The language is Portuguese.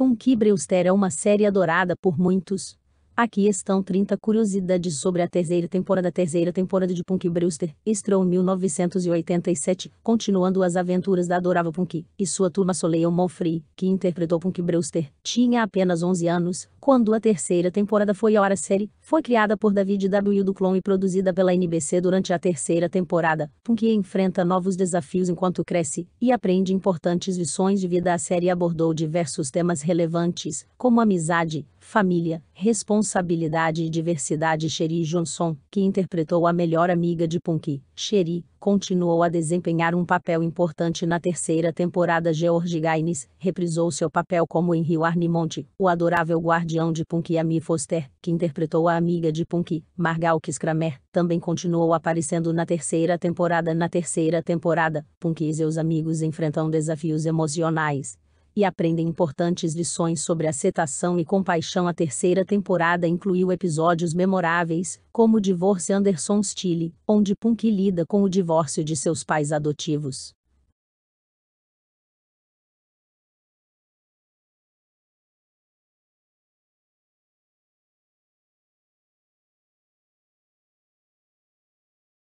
Punky Brewster é uma série adorada por muitos, Aqui estão 30 curiosidades sobre a terceira temporada. da terceira temporada de Punk Brewster estreou em 1987, continuando as aventuras da adorável Punk e sua turma Soleil Monfrey, que interpretou Punk Brewster, tinha apenas 11 anos, quando a terceira temporada foi a hora A série foi criada por David W. Duclon e produzida pela NBC durante a terceira temporada. Punk enfrenta novos desafios enquanto cresce e aprende importantes lições de vida. A série abordou diversos temas relevantes, como amizade, família, responsabilidade e diversidade Cherie Johnson, que interpretou a melhor amiga de Punky, Cherie, continuou a desempenhar um papel importante na terceira temporada George Gaines, reprisou seu papel como Henry Arnimonte, o adorável guardião de Punky Amy Foster, que interpretou a amiga de Punky, Margal Kramer, também continuou aparecendo na terceira temporada Na terceira temporada, Punky e seus amigos enfrentam desafios emocionais, e aprendem importantes lições sobre aceitação e compaixão. A terceira temporada incluiu episódios memoráveis, como o Divorce Anderson Stile, onde Punk lida com o divórcio de seus pais adotivos.